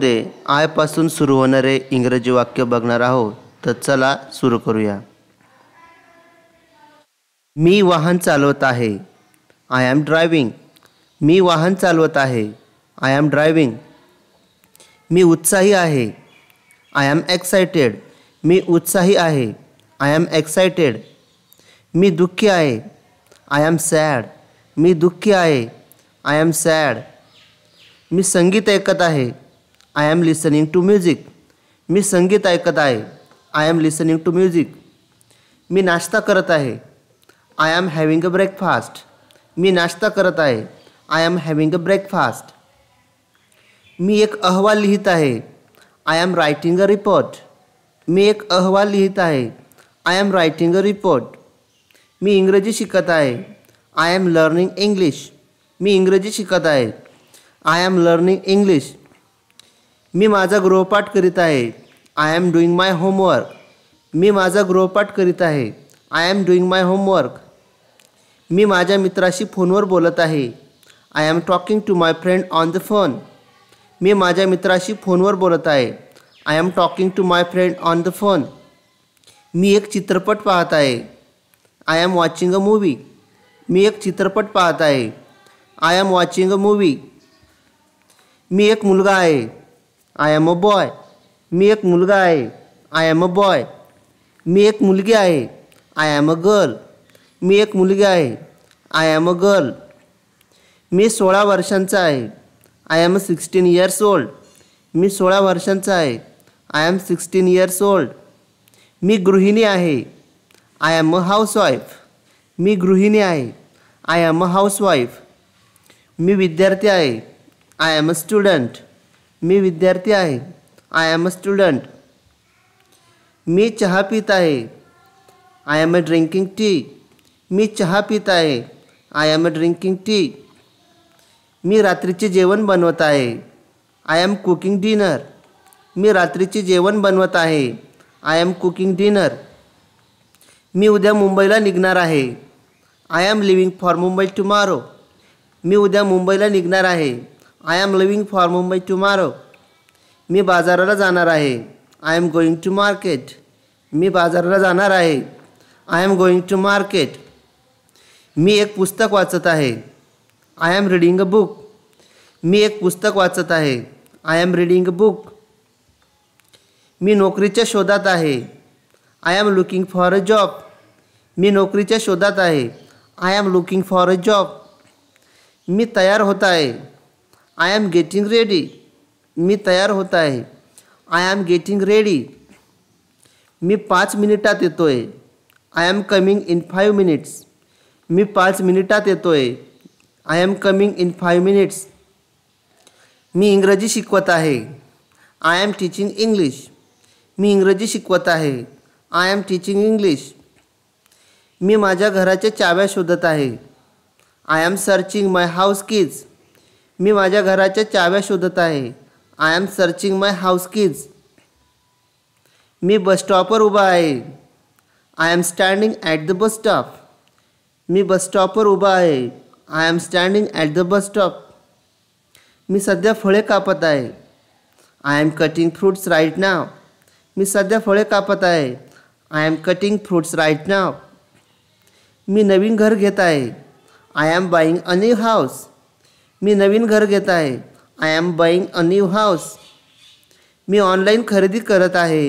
मध्ये आयपासून सुरू होणारे इंग्रजी वाक्य बघणार आहोत तर चला सुरू करूया मी वाहन चालवत आहे आय एम ड्रायविंग मी वाहन चालवत आहे आय एम ड्रायविंग मी उत्साही आहे आय एम एक्सायटेड मी उत्साही आहे आय एम एक्सायटेड मी दुःखी आहे आय एम सॅड मी दुःखी आहे आय एम सॅड मी संगीत ऐकत आहे I am listening to music मी संगीत ऐकत आहे I am listening to music मी नाश्ता करत आहे I am having a breakfast मी नाश्ता करत आहे I am having a breakfast मी एक अहवाल लिहित आहे I am writing a report मी एक अहवाल लिहित आहे I am writing a report मी इंग्रजी शिकत आहे आय एम लर्निंग इंग्लिश मी इंग्रजी शिकत आहे आय एम लर्निंग इंग्लिश मी माझा गृहपाठ करीत आहे I am doing my homework मी माझा गृहपाठ करीत आहे I am doing my homework मी माझ्या मित्राशी फोनवर बोलत आहे I am talking to my friend on the phone मी माझ्या मित्राशी फोनवर बोलत आहे I am talking to my friend on the phone मी एक चित्रपट पाहत आहे I am watching a movie मी एक चित्रपट पाहत आहे I am watching a movie मी एक मुलगा आहे आय एम अ बॉय मी एक मुलगा आहे आय एम अ बॉय मी एक मुलगी आहे आय एम अ गर्ल मी एक मुलगी आहे आय एम अ गर्ल मी सोळा वर्षांचा आहे I am a sixteen years old मी सोळा वर्षांचा आहे I am sixteen years old मी गृहिणी आहे आय एम अ हाऊसवाईफ मी गृहिणी आहे आय एम अ हाऊसवाईफ मी विद्यार्थी आहे आय एम अ स्टुडंट मी विद्यार्थी आहे आय ॲम अ स्टुडंट मी चहा पित आहे I am a drinking tea मी चहा पित आहे I am a drinking tea मी रात्रीचे जेवण बनवत आहे आय ॲम कुकिंग डिनर मी रात्रीचे जेवण बनवत आहे आय ॲम कुकिंग डिनर मी उद्या मुंबईला निघणार आहे I am leaving for Mumbai tomorrow मी उद्या मुंबईला निघणार आहे I am leaving for Mumbai tomorrow मी बाजाराला जाणार आहे I am going to market मी बाजाराला जाणार आहे I am going to market मी एक पुस्तक वाचत आहे I am reading a book मी एक पुस्तक वाचत आहे I am reading a book मी नोकरीच्या शोधात आहे I am looking for a job मी नोकरीच्या शोधात आहे I am looking for a job मी तयार होत आहे आय एम गेटिंग रेडी मी तयार होत आहे आय एम गेटिंग रेडी मी पाच मिनिटात येतो आहे I am coming in five minutes मी पाच मिनिटात येतो आहे I am coming in five minutes मी इंग्रजी शिकवत आहे आय एम टीचिंग इंग्लिश मी इंग्रजी शिकवत आहे आय एम टीचिंग इंग्लिश मी माझ्या घराच्या चाव्या शोधत आहे I am searching my house keys मी माझ्या घराच्या चाव्या शोधत आहे I am searching my house keys मी बस स्टॉपवर उभा आहे I am standing at the bus stop मी बस स्टॉपवर उभा आहे I am standing at the bus stop मी सध्या फळे कापत आहे I am cutting fruits right now मी सध्या फळे कापत आहे I am cutting fruits right now मी नवीन घर घेत आहे I am buying a new house मी नवीन घर घेत आहे I am buying a new house मी ऑनलाईन खरेदी करत आहे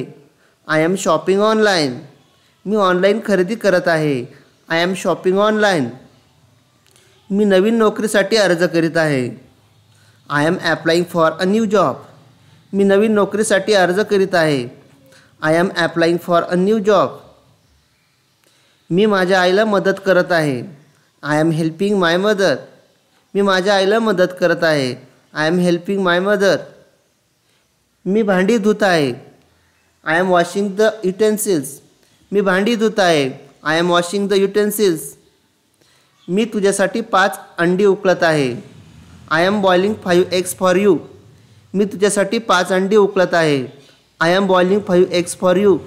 आय एम शॉपिंग ऑनलाईन मी ऑनलाईन खरेदी करत आहे आय एम शॉपिंग ऑनलाईन मी नवीन नोकरीसाठी अर्ज करीत आहे I am applying for a new job मी नवीन नोकरीसाठी अर्ज करीत आहे I am applying for a new job मी माझ्या आईला मदत करत आहे I am helping my mother मी माझ्या आईला मदत करत आहे I am helping my mother मी भांडी धुत आहे I am washing the utensils मी भांडी धुत आहे I am washing the utensils मी तुझ्यासाठी पाच अंडी उकळत आहे I am boiling five eggs for you मी तुझ्यासाठी पाच अंडी उकळत आहे I am boiling five eggs for you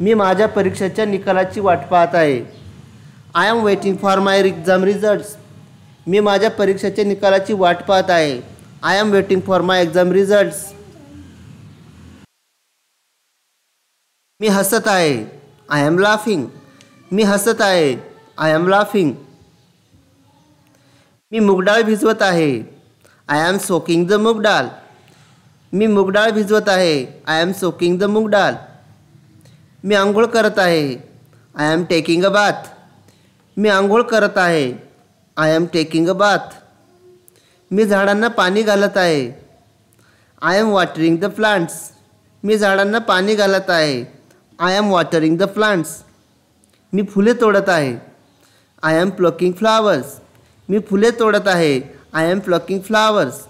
मी माझ्या परीक्षेच्या निकालाची वाट पाहत आहे I am waiting for my exam results मी माझ्या परीक्षेच्या निकालाची वाट पाहत आहे I am waiting for my exam results मी हसत आहे आय एम लाफिंग मी हसत आहे आय एम लाफिंग मी मुगडाळ भिजवत आहे I am soaking the moong dal मी मुगडाळ भिजवत आहे I am soaking the moong dal मी आंघोळ करत आहे I am taking a bath मी आंघोळ करत आहे I am taking a bath मी झाडांना पाणी घालत आहे I am watering the plants मी झाडांना पाणी घालत आहे I am watering the plants मी फुले तोडत आहे आय एम प्लकिंग फ्लावर्स मी फुले तोडत आहे आय एम प्लकिंग फ्लावर्स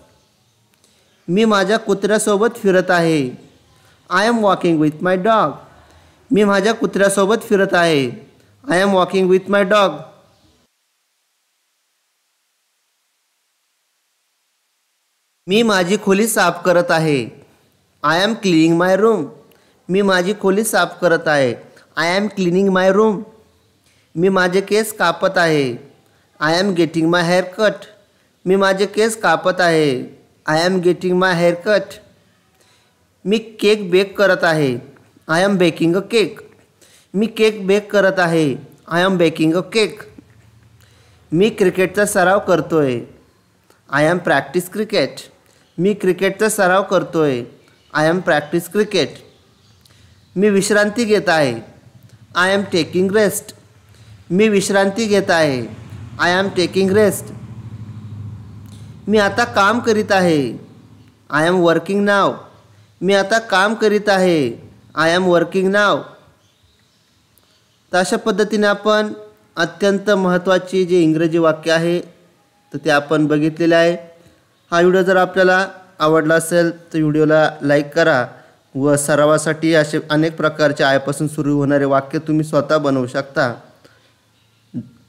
मी माझ्या कुत्र्यासोबत फिरत आहे I am walking with my dog मी माझ्या कुत्र्यासोबत फिरत आहे I am walking with my dog मी माझी खोली साफ करत आहे I am cleaning my room मी माझी खोली साफ करत आहे I am cleaning my room मी माझे केस कापत आहे I am getting my hair cut मी माझे केस कापत आहे I am getting my hair cut मी केक बेक करत आहे I am baking a cake मी केक बेक करत आहे I am baking a cake मी क्रिकेटचा सराव करतो आहे आय एम प्रॅक्टिस क्रिकेट मी क्रिकेटचा सराव करतो आहे आय एम प्रॅक्टिस क्रिकेट मी विश्रांती घेत आहे आय एम टेकिंग रेस्ट मी विश्रांती घेत आहे आय एम टेकिंग रेस्ट मी आता काम करीत आहे आय एम वर्किंग नाव मी आता काम करीत आहे आय एम वर्किंग नाव तर अशा पद्धतीने आपण अत्यंत महत्त्वाची जे इंग्रजी वाक्य आहे तर ते आपण बघितलेले आहे हा व्हिडिओ जर आपल्याला आवडला असेल तर व्हिडिओला लाईक करा व सरावासाठी असे अनेक प्रकारचे आयपासून सुरू होणारे वाक्य तुम्ही स्वतः बनवू शकता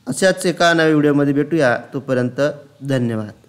अशाच एका नव्या व्हिडिओमध्ये भेटूया तोपर्यंत धन्यवाद